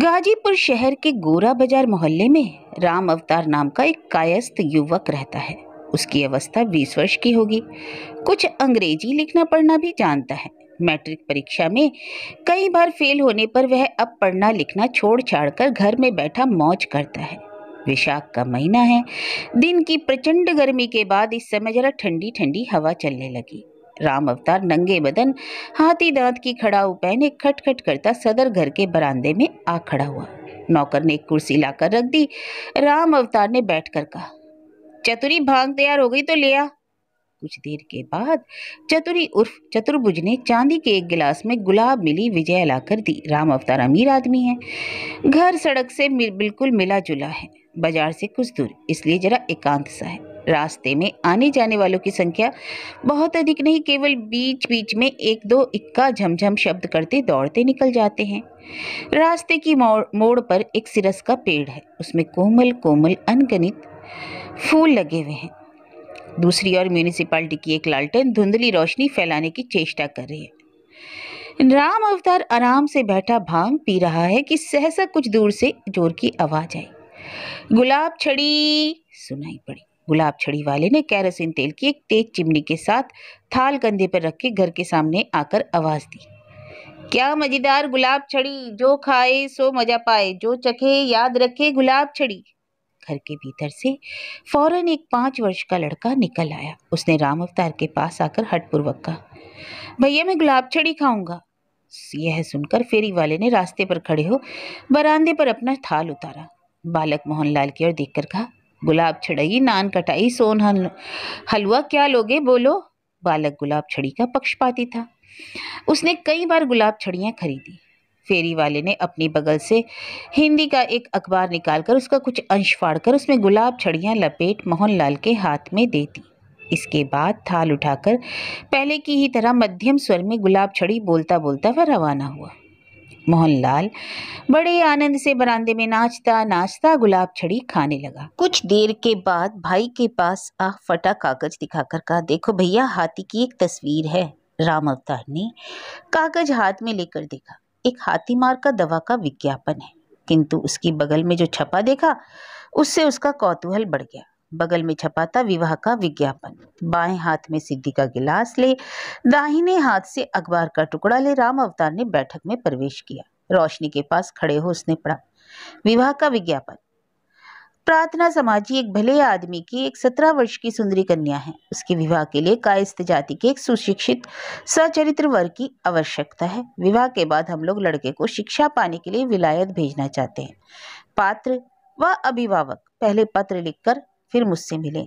गाजीपुर शहर के गोरा बाजार मोहल्ले में राम अवतार नाम का एक कायस्थ युवक रहता है उसकी अवस्था 20 वर्ष की होगी कुछ अंग्रेजी लिखना पढ़ना भी जानता है मैट्रिक परीक्षा में कई बार फेल होने पर वह अब पढ़ना लिखना छोड़ छाड़ कर घर में बैठा मौज करता है विशाख का महीना है दिन की प्रचंड गर्मी के बाद इस समय जरा ठंडी ठंडी हवा चलने लगी राम अवतार नंगे बदन हाथी दांत की खड़ा पहने खटखट करता सदर घर के बरामदे में आ खड़ा हुआ नौकर ने एक कुर्सी लाकर रख दी राम अवतार ने बैठकर कहा चतुरी भांग तैयार हो गई तो ले आ कुछ देर के बाद चतुरी उर्फ चतुर्भुज ने चांदी के एक गिलास में गुलाब मिली विजय लाकर दी राम अवतार अमीर आदमी है घर सड़क से बिल्कुल मिला जुला है बाजार से कुछ दूर इसलिए जरा एकांत सा है रास्ते में आने जाने वालों की संख्या बहुत अधिक नहीं केवल बीच बीच में एक दो इक्का झमझम शब्द करते दौड़ते निकल जाते हैं रास्ते की मोड़ मोड़ पर एक सिरस का पेड़ है उसमें कोमल कोमल अनगणित फूल लगे हुए हैं दूसरी ओर म्यूनिसिपालिटी की एक लालटेन धुंधली रोशनी फैलाने की चेष्टा कर रही है राम अवतार आराम से बैठा भांग पी रहा है कि सहसा कुछ दूर से जोर की आवाज आई गुलाब छड़ी सुनाई पड़ी गुलाब छड़ी वाले ने कैरोसिन तेल की एक तेज चिमनी के साथ थाल कंधे पर रख के घर के सामने आकर आवाज़ दी क्या मज़ेदार गुलाब छड़ी जो खाए सो मज़ा पाए जो चखे याद रखे गुलाब छड़ी घर के भीतर से फौरन एक पांच वर्ष का लड़का निकल आया उसने राम अवतार के पास आकर हटपूर्वक कहा भैया मैं गुलाब छड़ी खाऊंगा यह सुनकर फेरी वाले ने रास्ते पर खड़े हो बरामदे पर अपना थाल उतारा बालक मोहनलाल की ओर देखकर कहा गुलाब छड़ई नान कटाई सोन हल हलवा क्या लोगे बोलो बालक गुलाब छड़ी का पक्षपाती था उसने कई बार गुलाब छड़ियाँ खरीदी फेरी वाले ने अपनी बगल से हिंदी का एक अखबार निकालकर उसका कुछ अंश फाड़कर उसमें गुलाब छड़ियाँ लपेट मोहनलाल के हाथ में दे दी इसके बाद थाल उठाकर पहले की ही तरह मध्यम स्वर में गुलाब छड़ी बोलता बोलता वह रवाना हुआ मोहनलाल बड़े आनंद से बरामदे में नाचता नाचता गुलाब छड़ी खाने लगा कुछ देर के बाद भाई के पास आ फटा कागज दिखाकर कहा देखो भैया हाथी की एक तस्वीर है राम अवतार ने कागज हाथ में लेकर देखा एक हाथी मार का दवा का विज्ञापन है किंतु उसकी बगल में जो छपा देखा उससे उसका कौतूहल बढ़ गया बगल में छपा था विवाह का विज्ञापन बाएं हाथ में सिद्धि का गिलास ले दाहिने हाथ से अखबार का टुकड़ा ले राम अवतार ने बैठक में प्रवेश किया रोशनी के पास खड़े हो उसने पढ़ा विवाह का विज्ञापन प्रार्थना समाजी एक भले आदमी की एक सत्रह वर्ष की सुंदरी कन्या है उसके विवाह के लिए कायस्थ जाति के एक सुशिक्षित सचरित्र वर्ग की आवश्यकता है विवाह के बाद हम लोग लड़के को शिक्षा पाने के लिए विलायत भेजना चाहते हैं पात्र व अभिभावक पहले पत्र लिखकर फिर मुझसे मिलें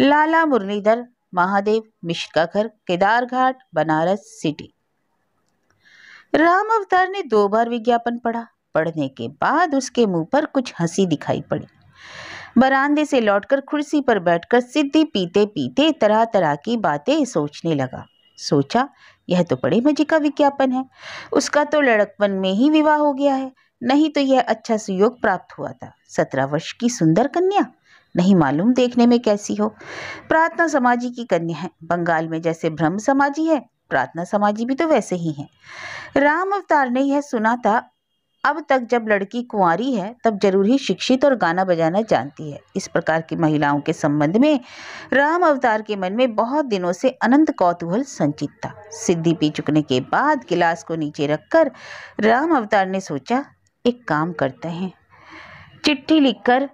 लाला मुरलीधर महादेव मिश्र का घर केदारघाट बनारस सिटी राम अवतार ने दो बार विज्ञापन पढ़ा पढ़ने के बाद उसके मुंह पर कुछ हंसी दिखाई पड़ी बरामदे से लौटकर कुर्सी पर बैठकर सिद्धि पीते पीते तरह तरह की बातें सोचने लगा सोचा यह तो बड़े मजे का विज्ञापन है उसका तो लड़कपन में ही विवाह हो गया है नहीं तो यह अच्छा सुयोग प्राप्त हुआ था सत्रह वर्ष की सुंदर कन्या नहीं मालूम देखने में कैसी हो प्रार्थना समाजी की कन्या है बंगाल में जैसे ब्रह्म समाजी है प्रार्थना समाजी भी तो वैसे ही है राम अवतार ने यह सुना था अब तक जब लड़की कुंवारी है तब जरूर ही शिक्षित और गाना बजाना जानती है इस प्रकार की महिलाओं के संबंध में राम अवतार के मन में बहुत दिनों से अनंत कौतूहल संचित था सिद्धि पी चुकने के बाद गिलास को नीचे रखकर राम अवतार ने सोचा एक काम करते हैं चिट्ठी लिखकर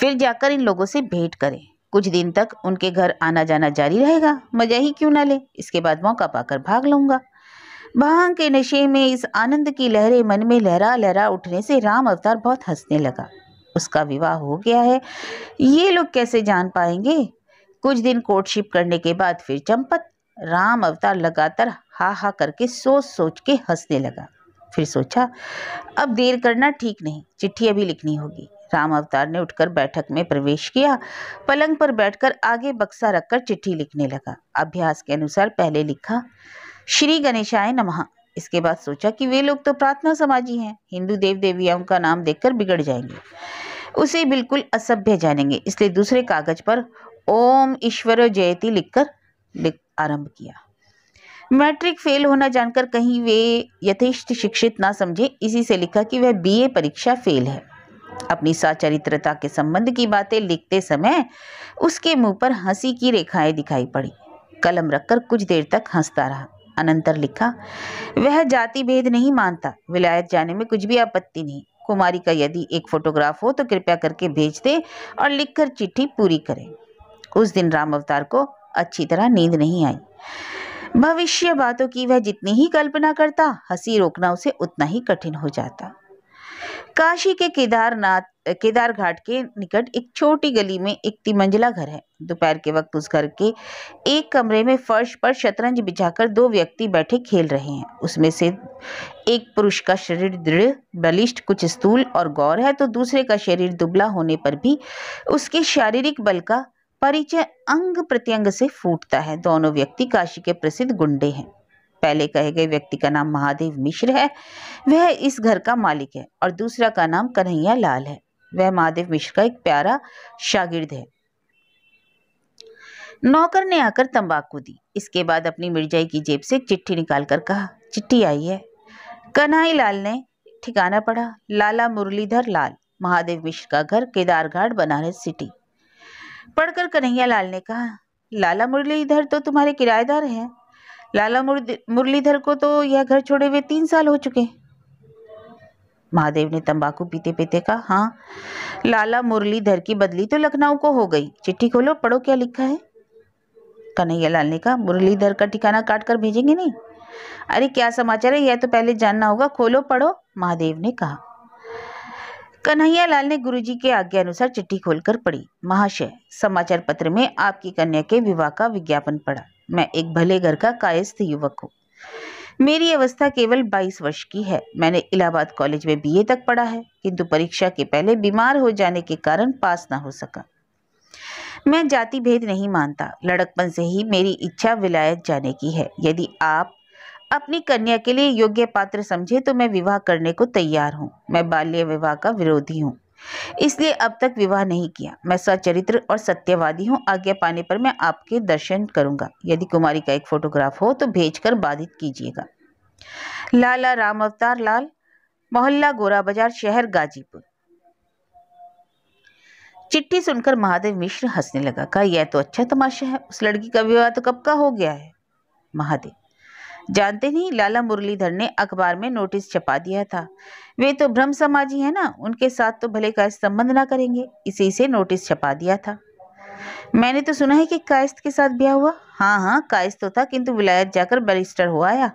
फिर जाकर इन लोगों से भेंट करें कुछ दिन तक उनके घर आना जाना जारी रहेगा मज़ा ही क्यों ना ले इसके बाद मौका पाकर भाग लूंगा भांग के नशे में इस आनंद की लहरें मन में लहरा लहरा उठने से राम अवतार बहुत हंसने लगा उसका विवाह हो गया है ये लोग कैसे जान पाएंगे कुछ दिन कोर्टशिप करने के बाद फिर चंपत राम अवतार लगातार हा हा करके सोच सोच के हंसने लगा फिर सोचा अब देर करना ठीक नहीं चिट्ठी अभी लिखनी होगी राम अवतार ने उठकर बैठक में प्रवेश किया पलंग पर बैठकर आगे बक्सा रखकर चिट्ठी लिखने लगा अभ्यास के अनुसार पहले लिखा श्री गणेशाय नमः इसके बाद सोचा कि वे लोग तो प्रार्थना समाजी हैं हिंदू देव देवियाओं का नाम देखकर बिगड़ जाएंगे उसे बिल्कुल असभ्य जानेंगे इसलिए दूसरे कागज पर ओम ईश्वर जयती लिखकर लिख आरंभ किया मैट्रिक फेल होना जानकर कहीं वे यथेष्ट शिक्षित ना समझे इसी से लिखा कि वह बीए परीक्षा फेल है अपनी साचरित्रता के संबंध की बातें लिखते समय उसके मुंह पर हंसी की रेखाएं दिखाई पड़ी कलम रखकर कुछ देर तक हंसता रहा अनंतर लिखा वह जाति भेद नहीं मानता विलायत जाने में कुछ भी आपत्ति नहीं कुमारी का यदि एक फोटोग्राफ हो तो कृपया करके भेज दे और लिखकर चिट्ठी पूरी करें उस दिन राम अवतार को अच्छी तरह नींद नहीं आई भविष्य बातों की वह जितनी ही कल्पना करता हंसी रोकना उसे उतना ही कठिन हो जाता काशी के केदारनाथ केदार घाट के निकट एक छोटी गली में एक तिमंजिला घर है दोपहर के वक्त उस घर के एक कमरे में फर्श पर शतरंज बिछाकर दो व्यक्ति बैठे खेल रहे हैं उसमें से एक पुरुष का शरीर दृढ़ बलिष्ठ कुछ स्थूल और गौर है तो दूसरे का शरीर दुबला होने पर भी उसके शारीरिक बल का परिचय अंग प्रत्यंग से फूटता है दोनों व्यक्ति काशी के प्रसिद्ध गुंडे हैं पहले कहे गए व्यक्ति का नाम महादेव मिश्र है वह इस घर का मालिक है और दूसरा का नाम कन्हैया लाल है वह महादेव मिश्र का एक प्यारा शागिर्द है नौकर ने आकर तंबाकू दी इसके बाद अपनी मिर्जाई की जेब से चिट्ठी निकालकर कहा चिट्ठी आई है कन्हई लाल ने ठिकाना पढ़ा लाला मुरलीधर लाल महादेव मिश्र का घर केदारघाट बनारस सिटी पढ़कर कन्हैया लाल ने कहा लाला मुरलीधर तो तुम्हारे किराएदार हैं लाला मुरलीधर को तो यह घर छोड़े हुए तीन साल हो चुके महादेव ने तंबाकू पीते पीते कहा हाँ लाला मुरलीधर की बदली तो लखनऊ को हो गई चिट्ठी खोलो पढ़ो क्या लिखा है कन्हैया लाल ने कहा मुरलीधर का ठिकाना काट कर भेजेंगे नहीं अरे क्या समाचार है यह तो पहले जानना होगा खोलो पढ़ो महादेव ने कहा कन्हैया लाल ने गुरुजी के आज्ञा अनुसार चिट्ठी खोलकर पढ़ी महाशय समाचार पत्र में आपकी कन्या के विवाह का विज्ञापन पढ़ा मैं एक भले घर का कायस्थ युवक हूँ मेरी अवस्था केवल 22 वर्ष की है मैंने इलाहाबाद कॉलेज में बीए तक पढ़ा है किंतु परीक्षा के पहले बीमार हो जाने के कारण पास ना हो सका मैं जाति भेद नहीं मानता लड़कपन से ही मेरी इच्छा विलायत जाने की है यदि आप अपनी कन्या के लिए योग्य पात्र समझे तो मैं विवाह करने को तैयार हूँ मैं बाल्य विवाह का विरोधी हूँ इसलिए अब तक विवाह नहीं किया मैं सचरित्र और सत्यवादी हूँ आज्ञा पाने पर मैं आपके दर्शन करूँगा यदि कुमारी का एक फोटोग्राफ हो तो भेज बाधित कीजिएगा लाला राम अवतार लाल मोहल्ला गोरा बाजार शहर गाजीपुर चिट्ठी सुनकर महादेव मिश्र हंसने लगा कहा यह तो अच्छा तमाशा है उस लड़की का विवाह तो कब का हो गया है महादेव जानते नहीं लाला मुरलीधर ने अखबार में नोटिस छपा दिया था वे तो ब्रह्म समाजी है ना उनके साथ तो भले कायस्त संबंध ना करेंगे इसी से नोटिस छपा दिया था मैंने तो सुना है कि कायस्त के साथ ब्याह हुआ हाँ हाँ कायस्त तो था किंतु विलायत जाकर बैरिस्टर हो आया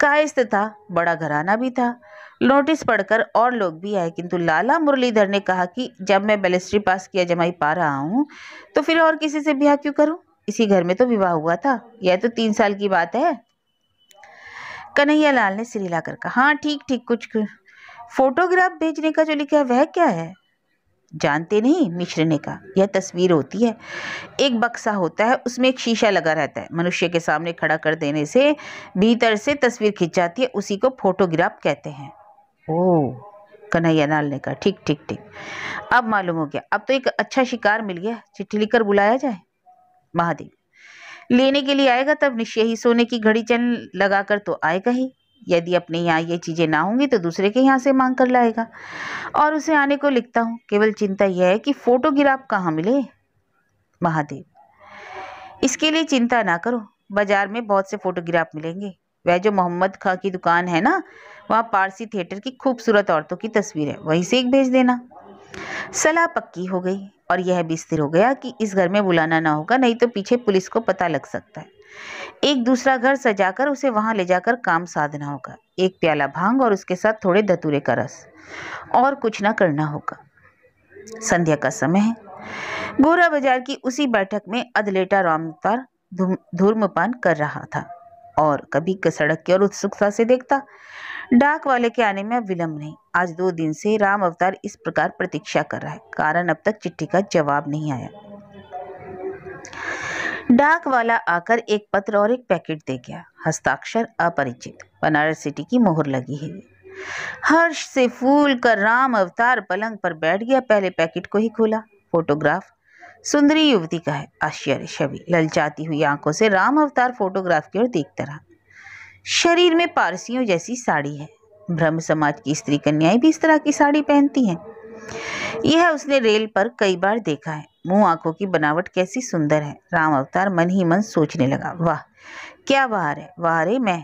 कायस्त था बड़ा घराना भी था नोटिस पढ़कर और लोग भी आए किंतु लाला मुरलीधर ने कहा कि जब मैं बैलिस्ट्री पास किया जमाई पा रहा हूँ तो फिर और किसी से ब्याह क्यों करूँ इसी घर में तो विवाह हुआ था यह तो तीन साल की बात है कन्हैया लाल ने सिरिला कर कहा हाँ ठीक ठीक कुछ फोटोग्राफ भेजने का जो लिखा है वह क्या है जानते नहीं मिश्र ने कहा यह तस्वीर होती है एक बक्सा होता है उसमें एक शीशा लगा रहता है मनुष्य के सामने खड़ा कर देने से भीतर से तस्वीर खिंच जाती है उसी को फोटोग्राफ कहते हैं ओह लाल ने कहा ठीक ठीक ठीक अब मालूम हो गया अब तो एक अच्छा शिकार मिल गया चिट्ठी लिखकर बुलाया जाए महादेव लेने के लिए आएगा तब निश्चय ही सोने की घड़ी लगा लगाकर तो आएगा ही यदि अपने यहाँ ये चीज़ें ना होंगी तो दूसरे के यहाँ से मांग कर लाएगा और उसे आने को लिखता हूँ केवल चिंता यह है कि फोटोग्राफ कहाँ मिले महादेव इसके लिए चिंता ना करो बाजार में बहुत से फोटोग्राफ मिलेंगे वह जो मोहम्मद खां की दुकान है ना वहाँ पारसी थिएटर की खूबसूरत औरतों की तस्वीर है वहीं से एक भेज देना सलाह पक्की हो गई और यह भी स्थिर हो गया कि इस घर में बुलाना ना होगा नहीं तो पीछे पुलिस को पता लग सकता है एक दूसरा घर सजाकर उसे वहां ले जाकर काम साधना होगा एक प्याला भांग और उसके साथ थोड़े धतूरे का रस और कुछ ना करना होगा संध्या का समय है गोरा बाजार की उसी बैठक में अधलेटा रामपार धूम्रपान कर रहा था और कभी सड़क की ओर उत्सुकता से देखता डाक वाले के आने में अब विलम्ब नहीं आज दो दिन से राम अवतार इस प्रकार प्रतीक्षा कर रहा है कारण अब तक चिट्ठी का जवाब नहीं आया डाक वाला आकर एक पत्र और एक पैकेट दे गया हस्ताक्षर अपरिचित बनारस सिटी की मोहर लगी है हर्ष से फूल कर राम अवतार पलंग पर बैठ गया पहले पैकेट को ही खोला फोटोग्राफ सुंदरी युवती का है आश्चर्य छवि ललचाती हुई आंखों से राम अवतार फोटोग्राफ की ओर देखता रहा शरीर में पारसियों जैसी साड़ी है ब्रह्म समाज की स्त्री कन्याएं भी इस तरह की साड़ी पहनती हैं यह उसने रेल पर कई बार देखा है मुंह आंखों की बनावट कैसी सुंदर है राम अवतार मन ही मन सोचने लगा वाह क्या वार है वाह रे मैं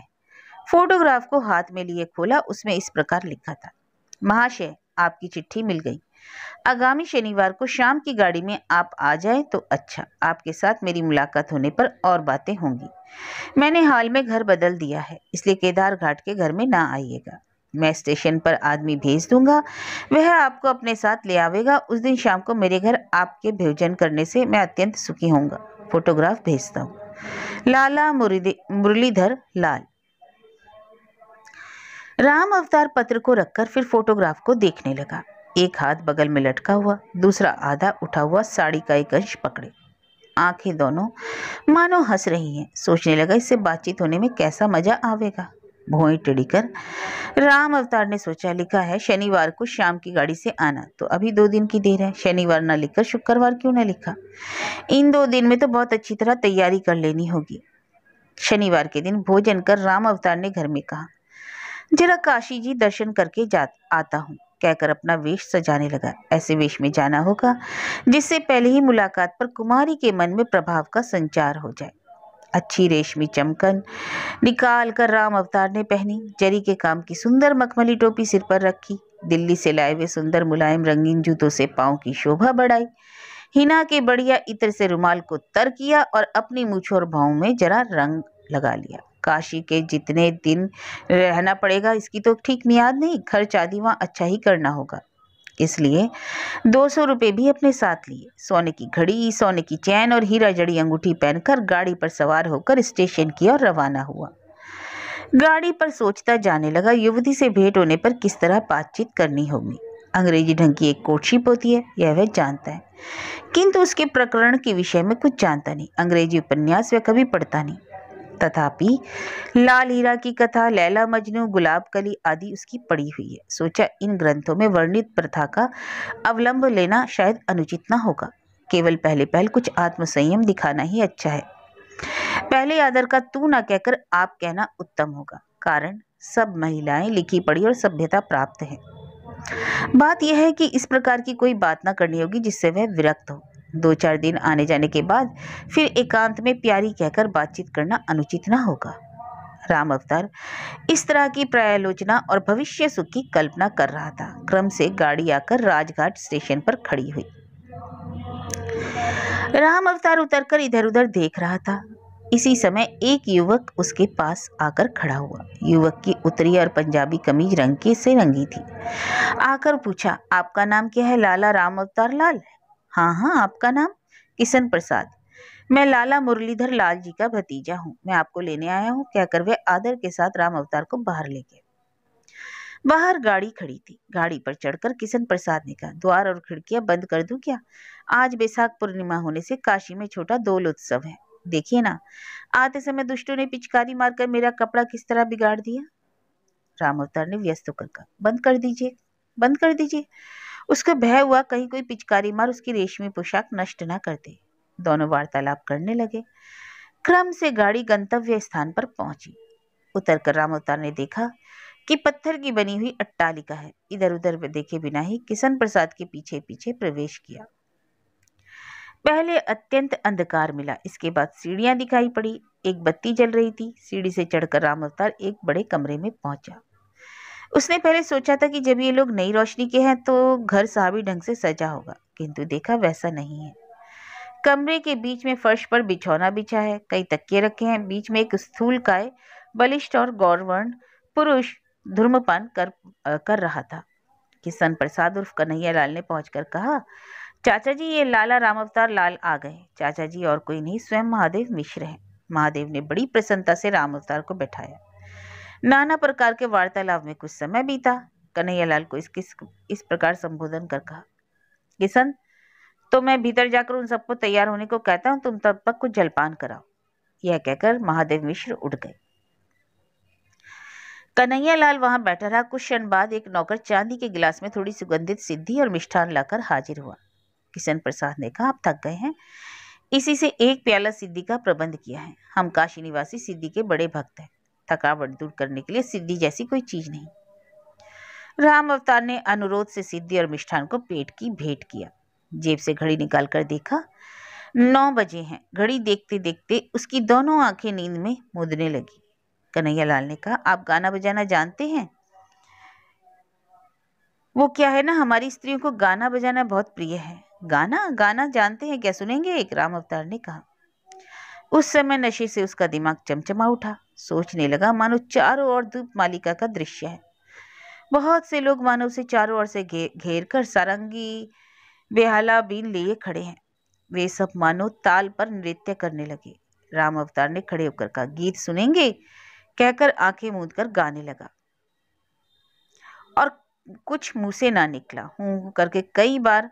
फोटोग्राफ को हाथ में लिए खोला उसमें इस प्रकार लिखा था महाशय आपकी चिट्ठी मिल गई आगामी शनिवार को शाम की गाड़ी में आप आ जाए तो अच्छा आपके साथ मेरी मुलाकात होने पर और बातें होंगी मैंने हाल में घर बदल दिया है इसलिए केदार घाट के घर में ना आइएगा मैं स्टेशन पर आदमी भेज दूंगा वह आपको अपने साथ ले आवेगा उस दिन शाम को मेरे घर आपके भोजन करने से मैं अत्यंत सुखी होऊंगा फोटोग्राफ भेजता हूँ लाला मुरलीधर लाल राम अवतार पत्र को रखकर फिर फोटोग्राफ को देखने लगा एक हाथ बगल में लटका हुआ दूसरा आधा उठा हुआ साड़ी का एक अंश पकड़े आंखें दोनों मानो हंस रही हैं सोचने लगा इससे बातचीत होने में कैसा मजा आवेगा भोई टिड़ी कर राम अवतार ने सोचा लिखा है शनिवार को शाम की गाड़ी से आना तो अभी दो दिन की देर है शनिवार ना लिखकर शुक्रवार क्यों ना लिखा इन दो दिन में तो बहुत अच्छी तरह तैयारी कर लेनी होगी शनिवार के दिन भोजन कर राम अवतार ने घर में कहा जरा काशी जी दर्शन करके जा आता हूँ कहकर अपना वेश सजाने लगा ऐसे वेश में जाना होगा जिससे पहले ही मुलाकात पर कुमारी के मन में प्रभाव का संचार हो जाए अच्छी रेशमी चमकन निकाल कर राम अवतार ने पहनी जरी के काम की सुंदर मखमली टोपी सिर पर रखी दिल्ली से लाए हुए सुंदर मुलायम रंगीन जूतों से पाँव की शोभा बढ़ाई हिना के बढ़िया इत्र से रुमाल को तर किया और अपनी मूछों और भावों में जरा रंग लगा लिया काशी के जितने दिन रहना पड़ेगा इसकी तो ठीक मियाद नहीं खर्च आदि वहाँ अच्छा ही करना होगा इसलिए दो सौ रुपये भी अपने साथ लिए सोने की घड़ी सोने की चैन और हीरा जड़ी अंगूठी पहनकर गाड़ी पर सवार होकर स्टेशन की ओर रवाना हुआ गाड़ी पर सोचता जाने लगा युवती से भेंट होने पर किस तरह बातचीत करनी होगी अंग्रेजी ढंग की एक कोटशिप होती है यह वह जानता है किंतु उसके प्रकरण के विषय में कुछ जानता नहीं अंग्रेजी उपन्यास वह कभी पढ़ता नहीं तथापि लाल हीरा की कथा लैला मजनू गुलाब कली आदि उसकी पड़ी हुई है सोचा इन ग्रंथों में वर्णित प्रथा का अवलंब लेना शायद अनुचित न होगा केवल पहले पहल कुछ आत्मसंयम दिखाना ही अच्छा है पहले आदर का तू ना कहकर आप कहना उत्तम होगा कारण सब महिलाएं लिखी पढ़ी और सभ्यता प्राप्त है बात यह है कि इस प्रकार की कोई बात ना करनी होगी जिससे वह विरक्त हो दो चार दिन आने जाने के बाद फिर एकांत में प्यारी कहकर बातचीत करना अनुचित न होगा राम अवतार इस तरह की प्रायोलोचना और भविष्य सुख की कल्पना कर रहा था क्रम से गाड़ी आकर राजघाट स्टेशन पर खड़ी हुई राम अवतार उतरकर इधर उधर देख रहा था इसी समय एक युवक उसके पास आकर खड़ा हुआ युवक की उत्तरी और पंजाबी कमीज रंग से रंगी थी आकर पूछा आपका नाम क्या है लाला राम अवतार लाल हाँ हाँ आपका नाम किशन प्रसाद मैं लाला मुरलीधर लाल जी का भतीजा हूँ मैं आपको लेने आया हूँ कहकर वे आदर के साथ राम अवतार को बाहर ले गए बाहर गाड़ी खड़ी थी गाड़ी पर चढ़कर किशन प्रसाद ने कहा द्वार और खिड़कियां बंद कर दूं क्या आज बैसाख पूर्णिमा होने से काशी में छोटा दोल उत्सव है देखिए ना आते समय दुष्टों ने पिचकारी मारकर मेरा कपड़ा किस तरह बिगाड़ दिया राम अवतार ने व्यस्त होकर कहा बंद कर दीजिए बंद कर दीजिए उसका भय हुआ कहीं कोई पिचकारी मार उसकी रेशमी पोशाक नष्ट ना कर दे दोनों वार्तालाप करने लगे क्रम से गाड़ी गंतव्य स्थान पर पहुंची उतर कर राम अवतार ने देखा कि पत्थर की बनी हुई अट्टालिका है इधर उधर देखे बिना ही किशन प्रसाद के पीछे पीछे प्रवेश किया पहले अत्यंत अंधकार मिला इसके बाद सीढ़ियां दिखाई पड़ी एक बत्ती जल रही थी सीढ़ी से चढ़कर राम अवतार एक बड़े कमरे में पहुंचा उसने पहले सोचा था कि जब ये लोग नई रोशनी के हैं तो घर साहबी ढंग से सजा होगा किंतु देखा वैसा नहीं है कमरे के बीच में फर्श पर बिछौना बिछा है कई तकिए रखे हैं बीच में एक स्थूल काय बलिष्ठ और गौरवर्ण पुरुष धूम्रपान कर आ, कर रहा था किसान प्रसाद उर्फ कन्हैया लाल ने पहुंचकर कहा चाचा जी ये लाला राम अवतार लाल आ गए चाचा जी और कोई नहीं स्वयं महादेव मिश्र हैं महादेव ने बड़ी प्रसन्नता से राम अवतार को बैठाया नाना प्रकार के वार्तालाप में कुछ समय बीता कन्हैयालाल को इसकी इस प्रकार संबोधन कर कहा किशन तो मैं भीतर जाकर उन सबको तैयार होने को कहता हूं तुम तब तक कुछ जलपान कराओ यह कहकर महादेव मिश्र उठ गए कन्हैयालाल वहां बैठा रहा कुछ क्षण बाद एक नौकर चांदी के गिलास में थोड़ी सुगंधित सिद्धि और मिष्ठान लाकर हाजिर हुआ किशन प्रसाद ने कहा आप थक गए हैं इसी से एक प्याला सिद्धि का प्रबंध किया है हम काशी निवासी सिद्धि के बड़े भक्त हैं थकावट दूर करने के लिए सिद्धि जैसी कोई चीज नहीं राम अवतार ने अनुरोध से सिद्धि और मिष्ठान को पेट की भेंट किया जेब से घड़ी निकाल कर देखा नौ बजे हैं घड़ी देखते देखते उसकी दोनों आंखें नींद में मुदने लगी कन्हैया लाल ने कहा आप गाना बजाना जानते हैं वो क्या है ना हमारी स्त्रियों को गाना बजाना बहुत प्रिय है गाना गाना जानते हैं क्या सुनेंगे एक राम अवतार ने कहा उस समय नशे से उसका दिमाग चमचमा उठा सोचने लगा मानो चारों ओर धूप मालिका का दृश्य है बहुत से लोग मानो उसे चारों ओर से घेर कर सारंगी बेहाला बीन लिए खड़े हैं वे सब मानो ताल पर नृत्य करने लगे राम अवतार ने खड़े होकर कहा गीत सुनेंगे कहकर आंखें मूंद कर गाने लगा और कुछ मुंह से ना निकला हूं करके कई बार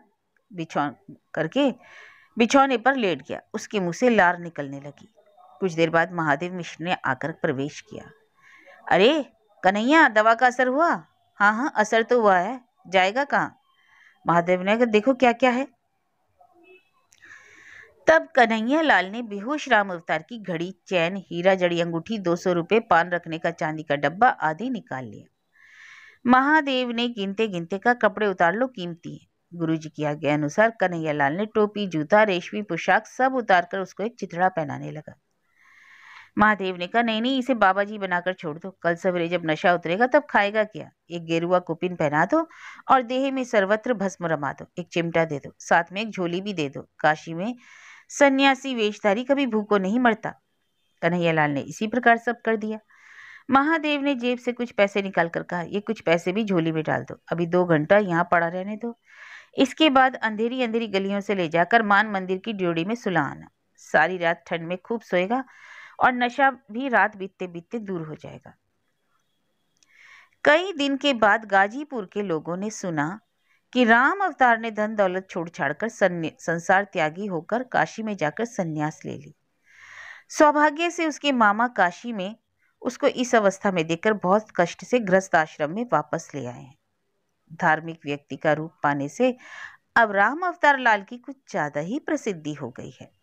बिछौ करके बिछौने पर लेट गया उसके मुंह से लार निकलने लगी कुछ देर बाद महादेव मिश्र ने आकर प्रवेश किया अरे कन्हैया दवा का असर हुआ हाँ हाँ असर तो हुआ है जाएगा कहाँ महादेव ने कहा देखो क्या क्या है तब कन्हैया लाल ने बेहोश राम अवतार की घड़ी चैन हीरा जड़ी अंगूठी दो सौ रुपये पान रखने का चांदी का डब्बा आदि निकाल लिया महादेव ने गिनते गिनते का कपड़े उतार लो कीमती है गुरु जी की आज्ञा अनुसार कन्हैया लाल ने टोपी जूता रेशमी पोशाक सब उतार कर उसको एक चितड़ा पहनाने लगा महादेव ने कहा नहीं नहीं इसे बाबा जी बनाकर छोड़ दो कल सवेरे जब नशा उतरेगा तब खाएगा क्या एक गेरुआ कुपिन पहना दो और देह में सर्वत्र भस्म रमा दो एक चिमटा दे दो साथ में एक झोली भी दे दो काशी में सन्यासी वेशधारी कभी भूखो नहीं मरता कन्हैयालाल ने इसी प्रकार सब कर दिया महादेव ने जेब से कुछ पैसे निकाल कर कहा ये कुछ पैसे भी झोली में डाल दो अभी दो घंटा यहाँ पड़ा रहने दो इसके बाद अंधेरी अंधेरी गलियों से ले जाकर मान मंदिर की ड्योड़ी में सुला आना सारी रात ठंड में खूब सोएगा और नशा भी रात बीतते बीतते दूर हो जाएगा कई दिन के बाद गाजीपुर के लोगों ने सुना कि राम अवतार ने धन दौलत छोड़ छाड़ कर संसार त्यागी होकर काशी में जाकर संन्यास ले ली सौभाग्य से उसके मामा काशी में उसको इस अवस्था में देखकर बहुत कष्ट से ग्रस्त आश्रम में वापस ले आए हैं धार्मिक व्यक्ति का रूप पाने से अब राम अवतार लाल की कुछ ज़्यादा ही प्रसिद्धि हो गई है